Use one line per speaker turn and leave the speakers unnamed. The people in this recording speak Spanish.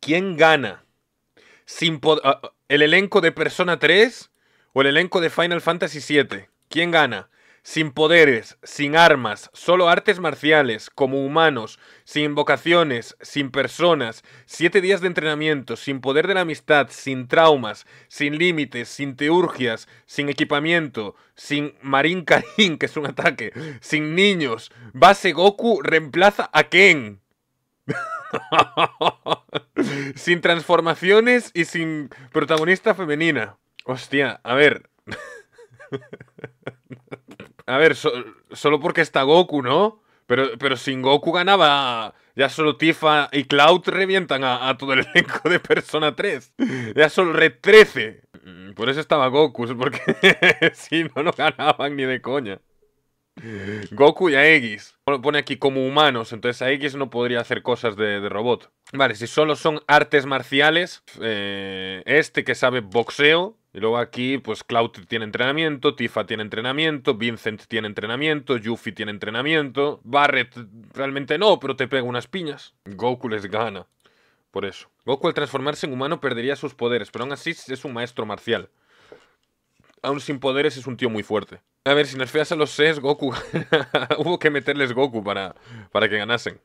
¿Quién gana? Sin ah, ah, ¿El elenco de Persona 3 o el elenco de Final Fantasy 7? ¿Quién gana? Sin poderes, sin armas, solo artes marciales, como humanos, sin invocaciones, sin personas, siete días de entrenamiento, sin poder de la amistad, sin traumas, sin límites, sin teurgias, sin equipamiento, sin Marín Karin, que es un ataque, sin niños, base Goku reemplaza a Ken. sin transformaciones y sin protagonista femenina. Hostia, a ver. a ver, solo porque está Goku, ¿no? Pero, pero sin Goku ganaba. Ya solo Tifa y Cloud revientan a, todo el elenco de Persona 3. Ya solo Red 13. Mm, por eso estaba Goku, porque si no, no ganaban ni de coña. Goku y Aegis. Pone aquí como humanos, entonces Aegis no podría hacer cosas de, robot. Vale, si solo son artes marciales, eh, este que sabe boxeo, y luego aquí, pues Cloud tiene entrenamiento, Tifa tiene entrenamiento, Vincent tiene entrenamiento, Yuffie tiene entrenamiento, Barret realmente no, pero te pega unas piñas. Goku les gana. Por eso. Goku al transformarse en humano perdería sus poderes, pero aún así es un maestro marcial aún sin poderes, es un tío muy fuerte. A ver, si nerfeas a los 6, Goku. Hubo que meterles Goku para, para que ganasen.